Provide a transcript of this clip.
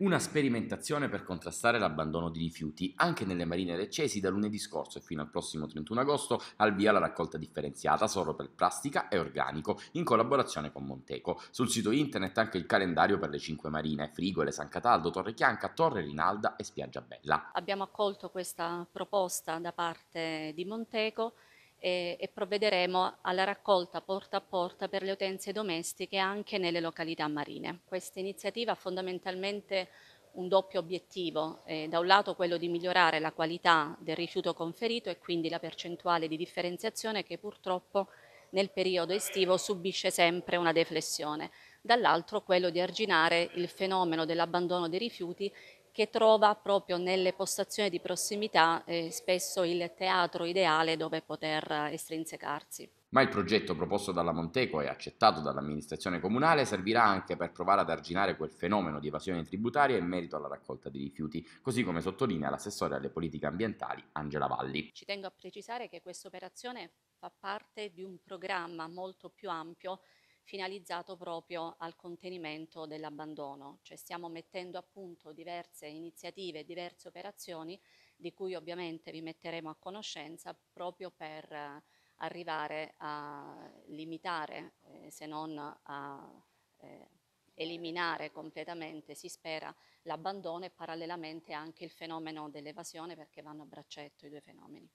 Una sperimentazione per contrastare l'abbandono di rifiuti anche nelle marine leccesi da lunedì scorso e fino al prossimo 31 agosto al via la raccolta differenziata solo per plastica e organico in collaborazione con Monteco. Sul sito internet anche il calendario per le cinque marine, Frigole, San Cataldo, Torre Chianca, Torre Rinalda e Spiaggia Bella. Abbiamo accolto questa proposta da parte di Monteco e, e provvederemo alla raccolta porta a porta per le utenze domestiche anche nelle località marine. Questa iniziativa ha fondamentalmente un doppio obiettivo, eh, da un lato quello di migliorare la qualità del rifiuto conferito e quindi la percentuale di differenziazione che purtroppo nel periodo estivo subisce sempre una deflessione, dall'altro quello di arginare il fenomeno dell'abbandono dei rifiuti che trova proprio nelle postazioni di prossimità eh, spesso il teatro ideale dove poter eh, estrinsecarsi. Ma il progetto proposto dalla Monteco e accettato dall'amministrazione comunale servirà anche per provare ad arginare quel fenomeno di evasione tributaria in merito alla raccolta di rifiuti, così come sottolinea l'assessore alle politiche ambientali Angela Valli. Ci tengo a precisare che questa operazione fa parte di un programma molto più ampio finalizzato proprio al contenimento dell'abbandono, cioè stiamo mettendo a punto diverse iniziative, diverse operazioni di cui ovviamente vi metteremo a conoscenza proprio per eh, arrivare a limitare, eh, se non a eh, eliminare completamente, si spera, l'abbandono e parallelamente anche il fenomeno dell'evasione perché vanno a braccetto i due fenomeni.